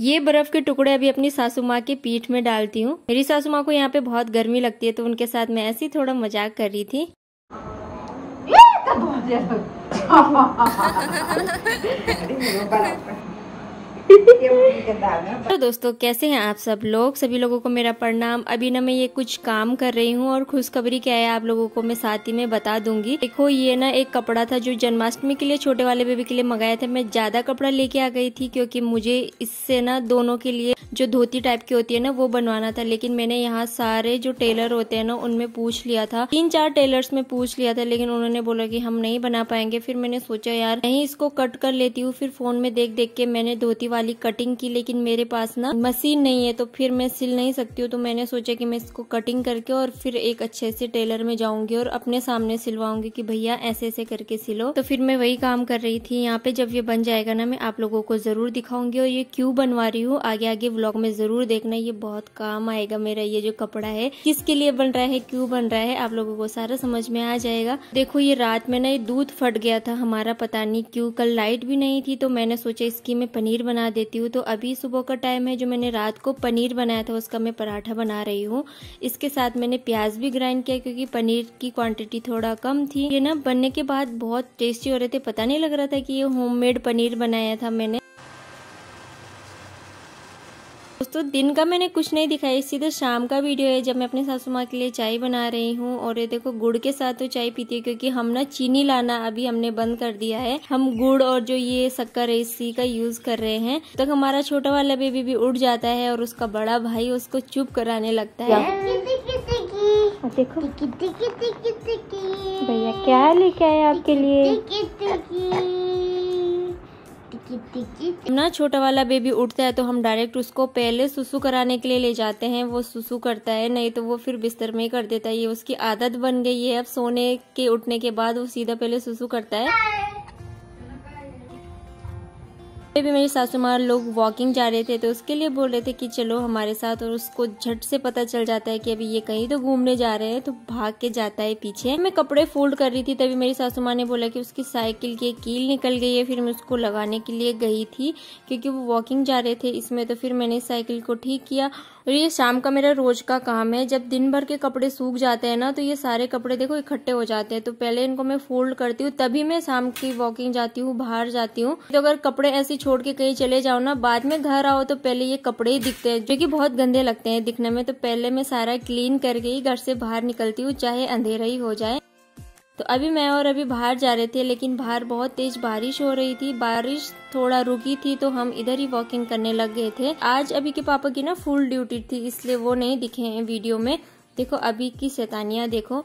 ये बर्फ के टुकड़े अभी अपनी सासू माँ की पीठ में डालती हूँ मेरी सासू माँ को यहाँ पे बहुत गर्मी लगती है तो उनके साथ मैं ऐसी थोड़ा मजाक कर रही थी तो दोस्तों कैसे हैं आप सब लोग सभी लोगों को मेरा प्रणाम अभी ना मैं ये कुछ काम कर रही हूँ और खुशखबरी क्या है आप लोगों को मैं साथ ही में बता दूंगी देखो ये ना एक कपड़ा था जो जन्माष्टमी के लिए छोटे वाले बेबी के लिए मंगाया था मैं ज्यादा कपड़ा लेके आ गई थी क्योंकि मुझे इससे ना दोनों के लिए जो धोती टाइप की होती है ना वो बनवाना था लेकिन मैंने यहाँ सारे जो टेलर होते हैं ना उनमें पूछ लिया था तीन चार टेलर्स में पूछ लिया था लेकिन उन्होंने बोला कि हम नहीं बना पाएंगे फिर मैंने सोचा यार नहीं इसको कट कर लेती हूँ फिर फोन में देख देख के मैंने धोती वाली कटिंग की लेकिन मेरे पास ना मशीन नहीं है तो फिर मैं सिल नहीं सकती हूँ तो मैंने सोचा की मैं इसको कटिंग करके और फिर एक अच्छे से टेलर में जाऊंगी और अपने सामने सिलवाऊंगी की भैया ऐसे ऐसे करके सिलो तो फिर मैं वही काम कर रही थी यहाँ पे जब ये बन जाएगा ना मैं आप लोगों को जरूर दिखाऊंगी और ये क्यूँ बनवा रही हूँ आगे आगे व्लॉग ब्लॉग में जरूर देखना ये बहुत काम आएगा मेरा ये जो कपड़ा है किसके लिए बन रहा है क्यों बन रहा है आप लोगों को सारा समझ में आ जाएगा देखो ये रात में ना ये दूध फट गया था हमारा पता नहीं क्यों कल लाइट भी नहीं थी तो मैंने सोचा इसकी मैं पनीर बना देती हूँ तो अभी सुबह का टाइम है जो मैंने रात को पनीर बनाया था उसका मैं पराठा बना रही हूँ इसके साथ मैंने प्याज भी ग्राइंड किया क्योंकि पनीर की क्वांटिटी थोड़ा कम थी ये ना बनने के बाद बहुत टेस्टी हो रहे थे पता नहीं लग रहा था कि ये होममेड पनीर बनाया था मैंने दोस्तों दिन का मैंने कुछ नहीं दिखाया सीधा शाम का वीडियो है जब मैं अपने सासू माँ के लिए चाय बना रही हूँ और ये देखो गुड़ के साथ तो चाय पीती है क्योंकि हम ना चीनी लाना अभी हमने बंद कर दिया है हम गुड़ और जो ये शक्कर है इसी का यूज कर रहे हैं तक तो हमारा छोटा वाला बेबी भी उठ जाता है और उसका बड़ा भाई उसको चुप कराने लगता है देखो भैया क्या लेके आए आपके लिए ना छोटा वाला बेबी उठता है तो हम डायरेक्ट उसको पहले सुसु कराने के लिए ले जाते हैं वो सुसु करता है नहीं तो वो फिर बिस्तर में ही कर देता है ये उसकी आदत बन गई है अब सोने के उठने के बाद वो सीधा पहले सुसु करता है भी मेरे सासू माँ लोग वॉकिंग जा रहे थे तो उसके लिए बोल रहे थे कि चलो हमारे साथ और उसको झट से पता चल जाता है कि अभी ये कहीं तो घूमने जा रहे हैं तो भाग के जाता है पीछे मैं कपड़े फोल्ड कर रही थी तभी मेरी सासू माँ ने बोला कि उसकी साइकिल की कील निकल गई है फिर मैं उसको लगाने के लिए गई थी क्योंकि वो वॉकिंग जा रहे थे इसमें तो फिर मैंने साइकिल को ठीक किया और ये शाम का मेरा रोज का काम है जब दिन भर के कपड़े सूख जाते हैं ना तो ये सारे कपड़े देखो इकट्ठे हो जाते हैं तो पहले इनको मैं फोल्ड करती हूँ तभी मैं शाम की वॉकिंग जाती हूँ बाहर जाती हूँ तो अगर कपड़े ऐसे छोड़ के कहीं चले जाओ ना बाद में घर आओ तो पहले ये कपड़े ही दिखते हैं जो कि बहुत गंदे लगते हैं दिखने में तो पहले मैं सारा क्लीन करके ही घर से बाहर निकलती हूँ चाहे अंधेरा ही हो जाए तो अभी मैं और अभी बाहर जा रहे थे लेकिन बाहर बहुत तेज बारिश हो रही थी बारिश थोड़ा रुकी थी तो हम इधर ही वॉकिंग करने लग गए थे आज अभी के पापा की ना फुल ड्यूटी थी इसलिए वो नहीं दिखे हैं वीडियो में देखो अभी की शैतानिया देखो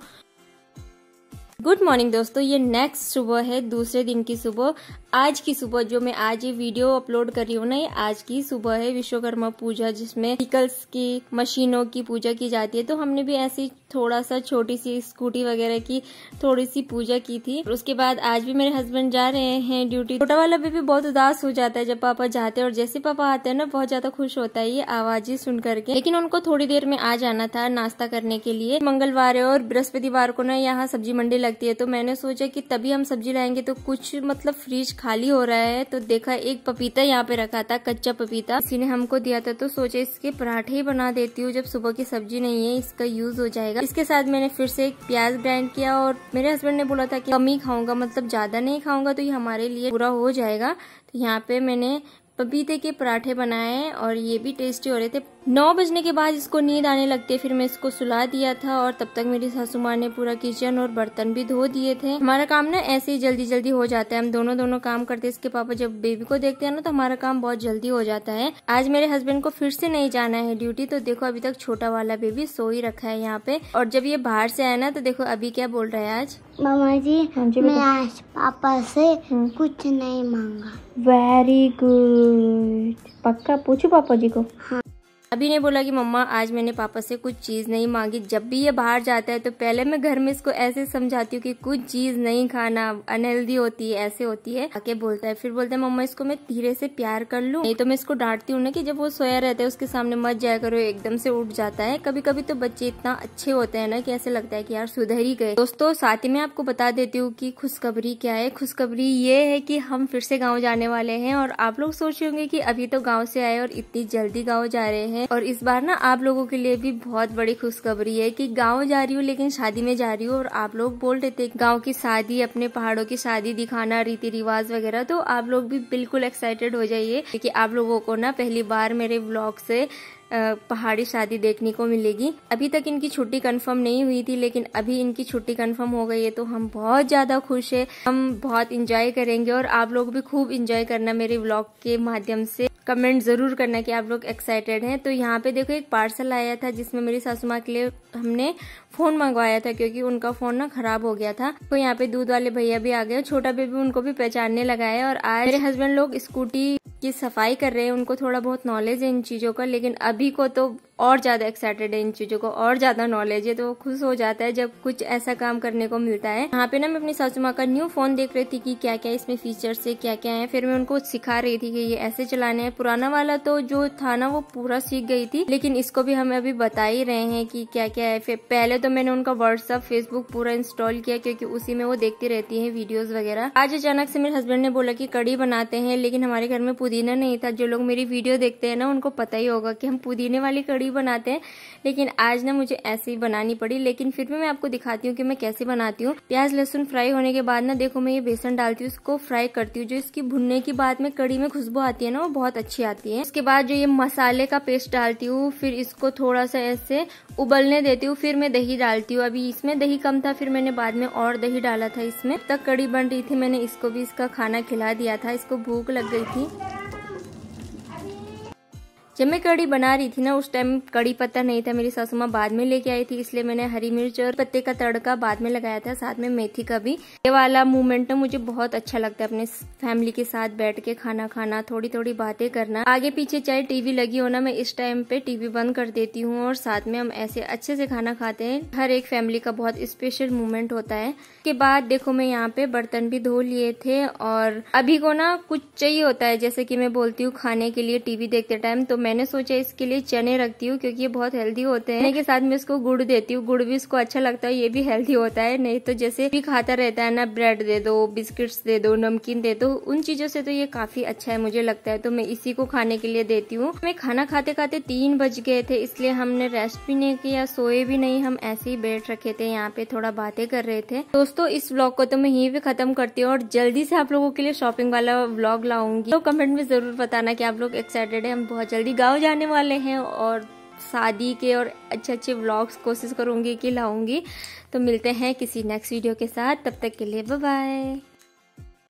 गुड मॉर्निंग दोस्तों ये नेक्स्ट सुबह है दूसरे दिन की सुबह आज की सुबह जो मैं आज ये वीडियो अपलोड कर रही हूँ ना ये आज की सुबह है विश्वकर्मा पूजा जिसमें व्हीकल्स की मशीनों की पूजा की जाती है तो हमने भी ऐसी थोड़ा सा छोटी सी स्कूटी वगैरह की थोड़ी सी पूजा की थी उसके बाद आज भी मेरे हस्बैंड जा रहे हैं ड्यूटी छोटा वाला भी बहुत उदास हो जाता है जब पापा जाते हैं और जैसे पापा आते हैं ना बहुत ज्यादा खुश होता है ये आवाज ही सुन करके लेकिन उनको थोड़ी देर में आ जाना था नाश्ता करने के लिए मंगलवार और बृहस्पतिवार को ना यहाँ सब्जी मंडी लगती है तो मैंने सोचा की तभी हम सब्जी लाएंगे तो कुछ मतलब फ्रीज खाली हो रहा है तो देखा एक पपीता यहाँ पे रखा था कच्चा पपीता किसी ने हमको दिया था तो सोचे इसके पराठे ही बना देती हूँ जब सुबह की सब्जी नहीं है इसका यूज हो जाएगा इसके साथ मैंने फिर से एक प्याज ग्राइंड किया और मेरे हस्बैंड ने बोला था कि कम ही खाऊंगा मतलब ज्यादा नहीं खाऊंगा तो ये हमारे लिए पूरा हो जाएगा तो यहाँ पे मैंने पपीते के पराठे बनाए और ये भी टेस्टी हो रहे थे नौ बजने के बाद इसको नींद आने लगती है फिर मैं इसको सुला दिया था और तब तक मेरी सासू माँ ने पूरा किचन और बर्तन भी धो दिए थे हमारा काम ना ऐसे ही जल्दी जल्दी हो जाता है हम दोनों दोनों काम करते हैं इसके पापा जब बेबी को देखते हैं ना तो हमारा काम बहुत जल्दी हो जाता है आज मेरे हस्बैंड को फिर से नहीं जाना है ड्यूटी तो देखो अभी तक छोटा वाला बेबी सो ही रखा है यहाँ पे और जब ये बाहर से आया ना तो देखो अभी क्या बोल रहा है आज मामा जी हाँ मैं आज पापा से हम्म। कुछ नहीं मांगा वेरी गुड पक्का पूछो पापा जी को हाँ अभी ने बोला कि मम्मा आज मैंने पापा से कुछ चीज़ नहीं मांगी जब भी ये बाहर जाता है तो पहले मैं घर में इसको ऐसे समझाती हूँ कि कुछ चीज़ नहीं खाना अनहेल्दी होती है ऐसे होती है आके बोलता है फिर बोलता है मम्मा इसको मैं धीरे से प्यार कर लूँ नहीं तो मैं इसको डांटती हूँ ना कि जब वो सोया रहता है उसके सामने मत जाया करो एकदम से उठ जाता है कभी कभी तो बच्चे इतना अच्छे होते हैं ना कि ऐसे लगता है कि यार सुधर ही गए दोस्तों साथ ही मैं आपको बता देती हूँ कि खुशखबरी क्या है खुशखबरी ये है कि हम फिर से गाँव जाने वाले हैं और आप लोग सोच रहे होंगे कि अभी तो गाँव से आए और इतनी जल्दी गाँव जा रहे हैं हैं और इस बार ना आप लोगों के लिए भी बहुत बड़ी खुशखबरी है कि गांव जा रही हूँ लेकिन शादी में जा रही हूँ और आप लोग बोल रहे थे गांव की शादी अपने पहाड़ों की शादी दिखाना रीति रिवाज वगैरह तो आप लोग भी बिल्कुल एक्साइटेड हो जाइए क्योंकि आप लोगों को ना पहली बार मेरे ब्लॉग से पहाड़ी शादी देखने को मिलेगी अभी तक इनकी छुट्टी कंफर्म नहीं हुई थी लेकिन अभी इनकी छुट्टी कंफर्म हो गई है तो हम बहुत ज़्यादा खुश है हम बहुत इंजॉय करेंगे और आप लोग भी खूब इंजॉय करना मेरे ब्लॉग के माध्यम से कमेंट ज़रूर करना कि आप लोग एक्साइटेड हैं तो यहाँ पे देखो एक पार्सल आया था जिसमें मेरी सासू माँ के लिए हमने फ़ोन मंगवाया था क्योंकि उनका फ़ोन ना ख़राब हो गया था तो यहाँ पे दूध वाले भैया भी आ गए छोटा बेबी उनको भी पहचानने लगा है और आज मेरे हस्बैंड लोग स्कूटी की सफाई कर रहे हैं उनको थोड़ा बहुत नॉलेज है इन चीज़ों का लेकिन अभी को तो और ज़्यादा एक्साइटेड है इन चीज़ों को और ज़्यादा नॉलेज है तो खुश हो जाता है जब कुछ ऐसा काम करने को मिलता है यहाँ पे ना मैं अपनी सासू माँ का न्यू फोन देख रही थी कि क्या क्या इसमें फीचर्स है क्या क्या है फिर मैं उनको सिखा रही थी कि ये ऐसे चलाने हैं पुराना वाला तो जो था ना वो पूरा सीख गई थी लेकिन इसको भी हमें अभी बता ही रहे हैं कि क्या क्या है फिर पहले तो मैंने उनका व्हाट्सअप फेसबुक पूरा इंस्टॉल किया क्योंकि उसी में वो देखती रहती है वीडियोज वगैरह आज अचानक से मेरे हस्बैंड ने बोला की कड़ी बनाते हैं लेकिन हमारे घर में पुदीना नहीं था जो लोग मेरी वीडियो देखते है ना उनको पता ही होगा की हम पुदीने वाली कड़ी बनाते हैं लेकिन आज ना मुझे ऐसे ही बनानी पड़ी लेकिन फिर भी मैं आपको दिखाती हूँ कि मैं कैसे बनाती हूँ प्याज लहसुन फ्राई होने के बाद ना देखो मैं ये बेसन डालती हूँ उसको फ्राई करती हूँ जो इसकी भुनने की बाद में कड़ी में खुशबू आती है ना वो बहुत अच्छी आती है उसके बाद जो ये मसाले का पेस्ट डालती हूँ फिर इसको थोड़ा सा ऐसे उबलने देती हूँ फिर मैं दही डालती हूँ अभी इसमें दही कम था फिर मैंने बाद में और दही डाला था इसमें तब कड़ी बन रही थी मैंने इसको भी इसका खाना खिला दिया था इसको भूख लग गई थी जब मैं कड़ी बना रही थी ना उस टाइम कड़ी पत्ता नहीं था मेरी सासू माँ बाद में लेके आई थी इसलिए मैंने हरी मिर्च और पत्ते का तड़का बाद में लगाया था साथ में मेथी का भी ये वाला मूवमेंट ना मुझे बहुत अच्छा लगता है अपने फैमिली के साथ बैठ के खाना खाना थोड़ी थोड़ी बातें करना आगे पीछे चाहे टीवी लगी हो ना मैं इस टाइम पे टीवी बंद कर देती हूँ और साथ में हम ऐसे अच्छे से खाना खाते है हर एक फैमिली का बहुत स्पेशल मूवमेंट होता है उसके बाद देखो मैं यहाँ पे बर्तन भी धो लिए थे और अभी को ना कुछ चाहिए होता है जैसे की मैं बोलती हूँ खाने के लिए टीवी देखते टाइम तो मैंने सोचा इसके लिए चने रखती हूँ क्योंकि ये बहुत हेल्दी होते हैं के साथ मैं इसको गुड़ देती हूँ गुड़ भी इसको अच्छा लगता है ये भी हेल्दी होता है नहीं तो जैसे भी खाता रहता है ना ब्रेड दे दो बिस्किट्स दे दो नमकीन दे दो उन चीजों से तो ये काफी अच्छा है मुझे लगता है तो मैं इसी को खाने के लिए देती हूँ मैं खाना खाते खाते तीन बज गए थे इसलिए हमने रेस्ट भी नहीं किया सोए भी नहीं हम ऐसे ही बैठ रखे थे यहाँ पे थोड़ा बातें कर रहे थे दोस्तों इस ब्लॉग को तो मैं यही भी खत्म करती हूँ और जल्दी से आप लोगों के लिए शॉपिंग वाला ब्लॉग लाऊंगी तो कमेंट में जरूर बताना की आप लोग एक्साइटेड है हम बहुत जल्दी अभी गांव जाने वाले हैं और शादी के और अच्छे अच्छे व्लॉग्स कोशिश करूँगी कि लाऊंगी तो मिलते हैं किसी नेक्स्ट वीडियो के साथ तब तक के लिए बाय